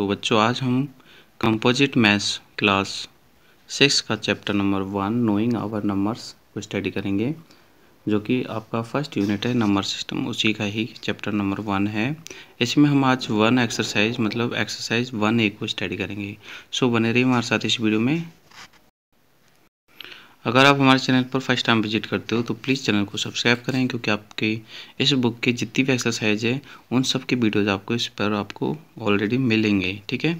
तो बच्चों आज हम कंपोजिट मैथ्स क्लास सिक्स का chapter number one knowing our numbers को स्टडी करेंगे जो कि आपका फर्स्ट यूनिट है नंबर सिस्टम उसी का ही चैप्टर नंबर वन है इसमें हम आज वन एक्सरसाइज मतलब एक्सरसाइज वन ए को स्टडी करेंगे सो बने रहिए हमारे साथ इस वीडियो में अगर आप हमारे चैनल पर फर्स्ट टाइम विजिट करते हो तो प्लीज़ चैनल को सब्सक्राइब करें क्योंकि आपके इस बुक के जितनी भी एक्सरसाइज है उन सब की वीडियोज आपको इस पर आपको ऑलरेडी मिलेंगे ठीक है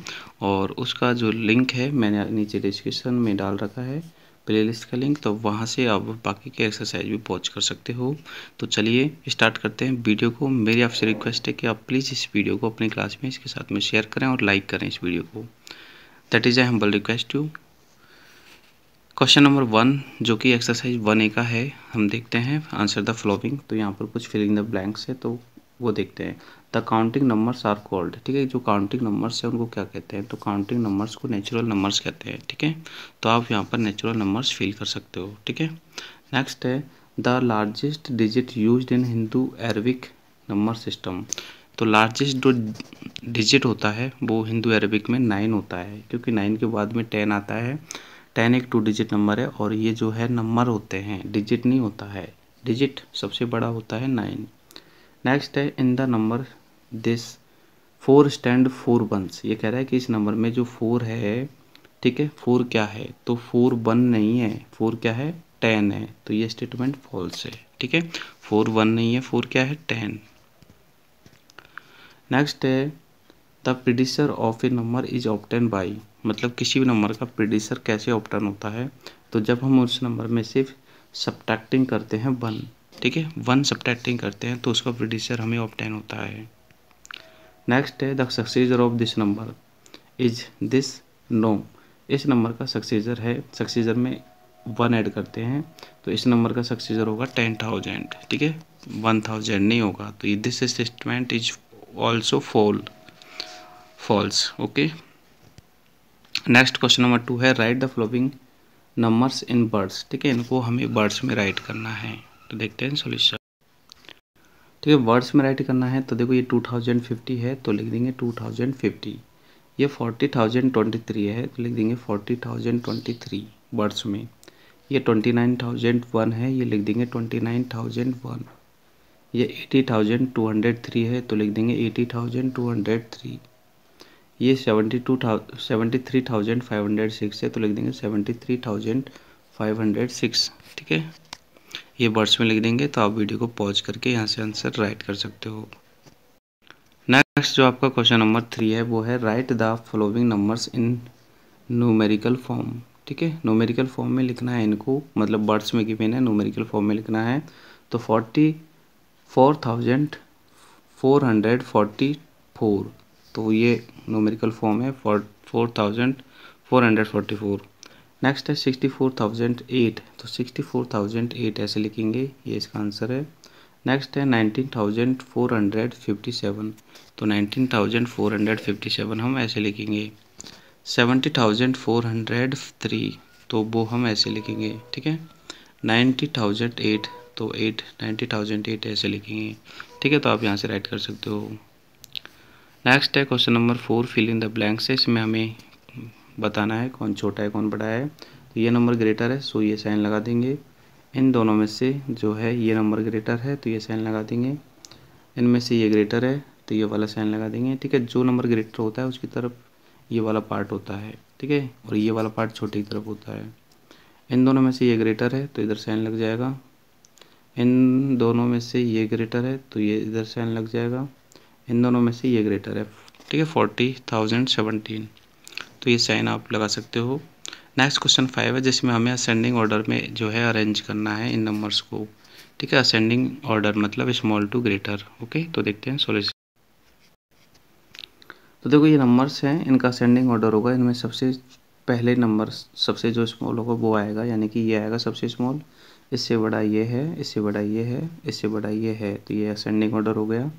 और उसका जो लिंक है मैंने नीचे डिस्क्रिप्शन में डाल रखा है प्लेलिस्ट का लिंक तो वहाँ से आप बाकी के एक्सरसाइज भी पॉज कर सकते हो तो चलिए स्टार्ट करते हैं वीडियो को मेरी आपसे रिक्वेस्ट है कि आप प्लीज़ इस वीडियो को अपनी क्लास में इसके साथ में शेयर करें और लाइक करें इस वीडियो को that is a humble request you question number one जो कि एक्सरसाइज वन ए का है हम देखते हैं आंसर द फ्लोविंग तो यहाँ पर कुछ फिलिंग द ब्लैंक्स है तो वो देखते हैं the counting numbers are called ठीक है जो काउंटिंग नंबर्स हैं उनको क्या कहते हैं तो काउंटिंग नंबर्स को नेचुरल नंबर्स कहते हैं ठीक है तो आप यहाँ पर नेचुरल नंबर्स फिल कर सकते हो ठीक है नेक्स्ट है the largest digit use in Hindu Arabic number system तो लार्जेस्ट जो डिजिट होता है वो हिंदू अरबिक में नाइन होता है क्योंकि नाइन के बाद में टेन आता है टेन एक टू डिजिट नंबर है और ये जो है नंबर होते हैं डिजिट नहीं होता है डिजिट सबसे बड़ा होता है नाइन नेक्स्ट है in the number this four stand for ones ये कह रहा है कि इस नंबर में जो फोर है ठीक है फोर क्या है तो फोर वन नहीं है फोर क्या है टेन है तो ये स्टेटमेंट फॉल्स है ठीक है फोर वन नहीं है फोर क्या है टेन नेक्स्ट है the predecessor of a number is obtained by मतलब किसी भी नंबर का प्रोड्यूसर कैसे ऑप्टन होता है तो जब हम उस नंबर में सिर्फ सब्टैक्टिंग करते हैं वन ठीक है वन सब्टैक्टिंग करते हैं तो उसका प्रोड्यूसर हमें ऑप्टेन होता है नेक्स्ट है the successor of this number is this no इस नंबर का सक्सेजर है सक्सेजर में वन ऐड करते हैं तो इस नंबर का सक्सेजर होगा टेन थाउजेंड ठीक है वन थाउजेंड नहीं होगा तो this statement is also fall false okay next question number two है right the following numbers in words ठीक है इनको हमें बर्ड्स में राइट करना है तो देखते हैं सोल्यूशन ठीक है बर्ड्स में राइट करना है तो देखो ये टू थाउजेंड फिफ्टी है तो लिख देंगे टू थाउजेंड फिफ्टी ये फोर्टी थाउजेंड ट्वेंटी थ्री है तो लिख देंगे forty thousand twenty three words में ये ट्वेंटी नाइन थाउजेंड वन है ये लिख देंगे ट्वेंटी नाइन थाउजेंड वन ये eighty thousand two hundred three है तो लिख देंगे eighty thousand two hundred three ये seventy two thou seventy three thousand five hundred six है तो लिख देंगे seventy three thousand five hundred six ठीक है ये वर्ड्स में लिख देंगे तो आप वीडियो को पॉज करके यहाँ से आंसर राइट कर सकते हो नेक्स्ट जो आपका क्वेश्चन नंबर थ्री है वो है right the following numbers in numerical form ठीक है न्यूमेरिकल फॉर्म में लिखना है इनको मतलब वर्ड्स में कि है न्यूमेरिकल फॉर्म में लिखना है तो forty four thousand four hundred forty four तो ये नोमेरिकल फॉर्म है four four thousand four hundred forty four next है सिक्सटी फोर थाउजेंड एट तो सिक्सटी फोर थाउजेंड एट ऐसे लिखेंगे ये इसका आंसर है नेक्स्ट है nineteen thousand four hundred fifty seven तो nineteen thousand four hundred fifty seven हम ऐसे लिखेंगे seventy thousand four hundred three तो वो हम ऐसे लिखेंगे ठीक है नाइन्टी थाउजेंड एट तो एट नाइन्टी थाउजेंड एट ऐसे लिखेंगे ठीक है तो आप यहाँ से राइट कर सकते हो नेक्स्ट है question number four fill in the blanks है इसमें हमें बताना है कौन छोटा है कौन बड़ा है तो ये नंबर ग्रेटर है सो ये साइन लगा देंगे इन दोनों में से जो है ये नंबर ग्रेटर है तो ये साइन लगा देंगे इनमें से ये ग्रेटर है तो ये वाला साइन लगा देंगे ठीक है जो नंबर ग्रेटर होता है उसकी तरफ ये वाला पार्ट होता है ठीक है और ये वाला पार्ट छोटे की तरफ होता है इन दोनों में से ये ग्रेटर है तो इधर साइन लग जाएगा इन दोनों में से ये ग्रेटर है तो ये इधर साइन लग जाएगा इन दोनों में से ये ग्रेटर है ठीक है फोर्टी थाउजेंड सेवनटीन तो ये साइन आप लगा सकते हो नेक्स्ट क्वेश्चन फाइव है जिसमें हमें असेंडिंग ऑर्डर में जो है अरेंज करना है इन नंबर्स को ठीक है असेंडिंग ऑर्डर मतलब स्मॉल टू ग्रेटर ओके तो देखते हैं सोल्यूशन तो देखो ये नंबर्स हैं इनका असेंडिंग ऑर्डर होगा इनमें सबसे पहले नंबर सबसे जो स्मॉल होगा वो आएगा यानी कि ये आएगा सबसे स्मॉल इससे बड़ा ये है इससे बड़ा ये है इससे बड़ा ये है तो ये असेंडिंग ऑर्डर हो गया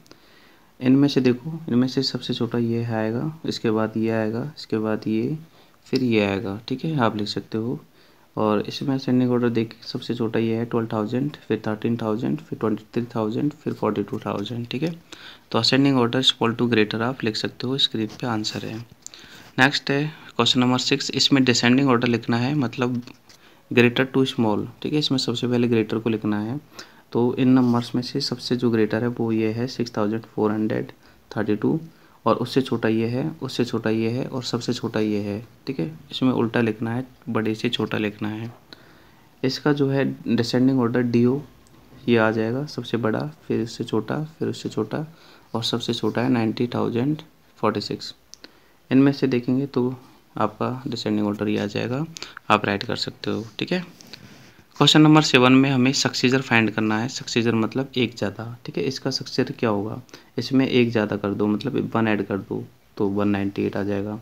इनमें से देखो इनमें से सबसे छोटा ये आएगा इसके बाद ये आएगा इसके बाद ये फिर ये आएगा ठीक है आप लिख सकते हो और इसमें असेंडिंग ऑर्डर देख सबसे छोटा ये है ट्वेल्व थाउजेंड फिर थर्टीन थाउजेंड फिर ट्वेंटी थ्री थाउजेंड फिर फोर्टी टू थाउजेंड ठीक है तो ascending order small to greater आप लिख सकते हो स्क्रीन पे आंसर है नेक्स्ट है क्वेश्चन नंबर सिक्स इसमें डिसेंडिंग ऑर्डर लिखना है मतलब ग्रेटर टू स्मॉल ठीक है इसमें सबसे पहले ग्रेटर को लिखना है तो इन नंबर्स में से सबसे जो ग्रेटर है वो ये है six thousand four hundred thirty two और उससे छोटा ये है उससे छोटा ये है और सबसे छोटा ये है ठीक है इसमें उल्टा लिखना है बड़े से छोटा लिखना है इसका जो है डिसेंडिंग ऑर्डर डी ओ ये आ जाएगा सबसे बड़ा फिर उससे छोटा फिर उससे छोटा और सबसे छोटा है नाइन्टी थाउजेंड फोर्टी सिक्स इनमें से देखेंगे तो आपका डिसेंडिंग ऑर्डर ये आ जाएगा आप राइट कर सकते हो ठीक है क्वेश्चन नंबर सेवन में हमें सक्सीजर फाइंड करना है सक्सीजर मतलब एक ज़्यादा ठीक है इसका सक्सीजर क्या होगा इसमें एक ज़्यादा कर दो मतलब वन ऐड कर दो तो वन नाइन्टी एट आ जाएगा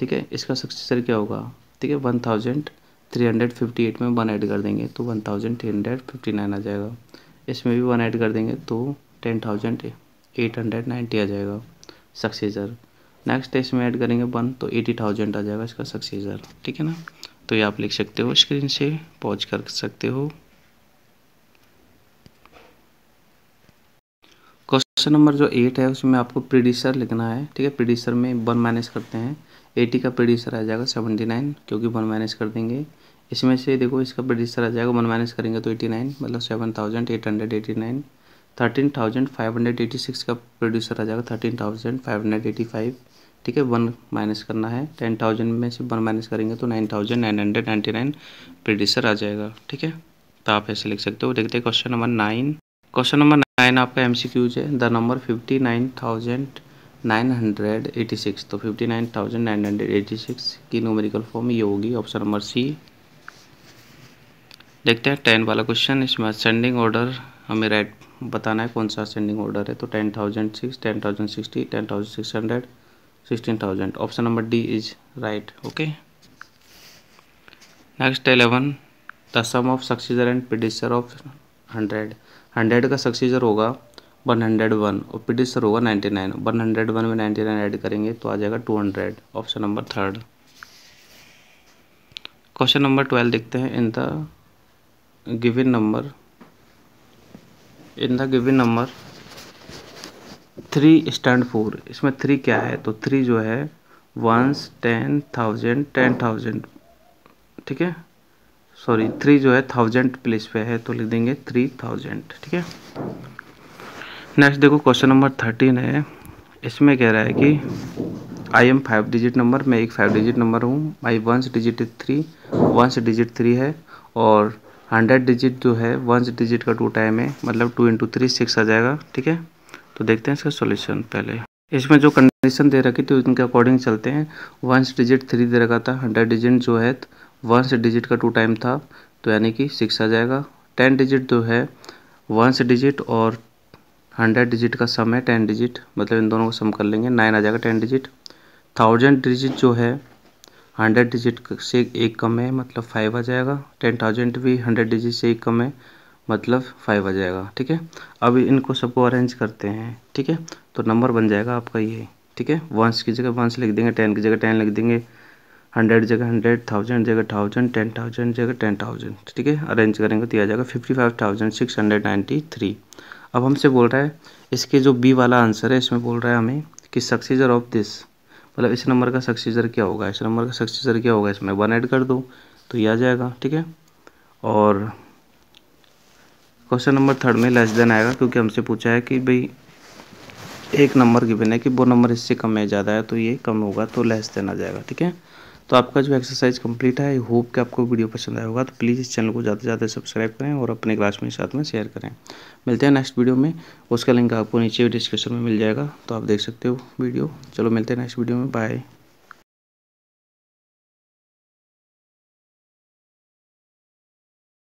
ठीक है इसका सक्सीजर क्या होगा ठीक है one thousand three hundred fifty eight में वन ऐड कर देंगे तो one thousand three hundred fifty nine आ जाएगा इसमें भी वन ऐड कर देंगे तो ten thousand eight hundred ninety आ जाएगा सक्सीजर नेक्स्ट इसमें ऐड करेंगे वन तो एटी थाउजेंड आ जाएगा इसका सक्सीजर ठीक है ना तो ये आप लिख सकते हो स्क्रीन से पॉज कर सकते हो क्वेश्चन नंबर जो एट है उसमें आपको प्रोड्यूसर लिखना है ठीक है प्रोड्यूसर में वन माइनस करते हैं एटी का प्रोड्यूसर आ जाएगा सेवेंटी नाइन क्योंकि वन माइनस कर देंगे इसमें से देखो इसका प्रोड्यूसर आ जाएगा वन माइनस करेंगे तो एटी नाइन मतलब seven thousand eight hundred eighty nine thirteen thousand five hundred eighty six का प्रोड्यूसर आ जाएगा thirteen thousand five hundred eighty five ठीक है वन माइनस करना है टेन थाउजेंड में से वन माइनस करेंगे तो nine thousand nine hundred ninety nine predecessor आ जाएगा ठीक है तो आप ऐसे लिख सकते हो देखते हैं question number nine question number nine आपका एम सी क्यूज है the number fifty nine thousand nine hundred eighty six तो fifty nine thousand nine hundred eighty six की न्यूमेरिकल फॉर्म ये होगी ऑप्शन नंबर सी देखते हैं टेन वाला question इसमें असेंडिंग ऑर्डर हमें राइट बताना है कौन सा असेंडिंग ऑर्डर है तो ten thousand six ten thousand sixty ten thousand six hundred 16000 option number d is right okay next 11 the sum of successor and predecessor of 100 hundred का successor होगा one और प्रोड्यूसर होगा हंड्रेड वन में nine add करेंगे तो आ जाएगा two hundred option number third question number twelve देखते हैं in the given number in the given number three stand for इसमें थ्री क्या है तो थ्री जो है ones ten thousand ten thousand ठीक है सॉरी थ्री जो है थाउजेंड प्लेस पे है तो लिख देंगे थ्री थाउजेंड ठीक है नेक्स्ट देखो क्वेश्चन नंबर थर्टीन है इसमें कह रहा है कि I am five digit number मैं एक फाइव डिजिट नंबर हूँ I ones digit three ones digit three है और हंड्रेड डिजिट जो है वंस डिजिट का टू टाइम है मतलब टू इंटू थ्री सिक्स आ जाएगा ठीक है तो देखते हैं इसका सोल्यूशन पहले इसमें जो कंडीशन दे रखी थी उनके अकॉर्डिंग चलते हैं वंस डिजिट थ्री दे रखा था हंड्रेड डिजिट जो है वंस डिजिट का टू टाइम था तो यानी कि सिक्स आ जाएगा टेन डिजिट जो है वंस डिजिट और हंड्रेड डिजिट का सम है टेन डिजिट मतलब इन दोनों को सम कर लेंगे नाइन आ जाएगा टेन डिजिट थाउजेंड डिजिट जो है हंड्रेड डिजिट से एक कम है मतलब फाइव आ जाएगा टेन थाउजेंड भी हंड्रेड डिजिट से एक कम है मतलब फाइव आ जाएगा ठीक है अब इनको सबको अरेंज करते हैं ठीक है तो नंबर बन जाएगा आपका ये ठीक है वंस की जगह वंस लिख देंगे टेन की जगह टेन लिख देंगे हंड्रेड जगह हंड्रेड थाउजेंड जगह थाउजेंड टेन थाउजेंड जगह टेन थाउजेंड ठीक है अरेंज करेंगे तो आ जाएगा fifty five thousand six hundred ninety three अब हमसे बोल रहा है इसके जो बी वाला आंसर है इसमें बोल रहा है हमें कि सक्सीजर ऑफ दिस मतलब इस नंबर का सक्सीजर क्या होगा इस नंबर का सक्सीजर क्या होगा इसमें वन ऐड कर दो तो ये आ जाएगा ठीक है और क्वेश्चन नंबर थर्ड में लेस देन आएगा क्योंकि हमसे पूछा है कि भाई एक नंबर गिवन है कि वो नंबर इससे कम है ज़्यादा है तो ये कम होगा तो लेस देन आ जाएगा ठीक है तो आपका जो एक्सरसाइज कंप्लीट है आई होप कि आपको वीडियो पसंद आया होगा तो प्लीज़ इस चैनल को ज़्यादा से ज़्यादा सब्सक्राइब करें और अपने क्लास में साथ में शेयर करें मिलते हैं नेक्स्ट वीडियो में उसका लिंक आपको नीचे डिस्क्रिप्शन में मिल जाएगा तो आप देख सकते हो वीडियो चलो मिलते हैं नेक्स्ट वीडियो में बाय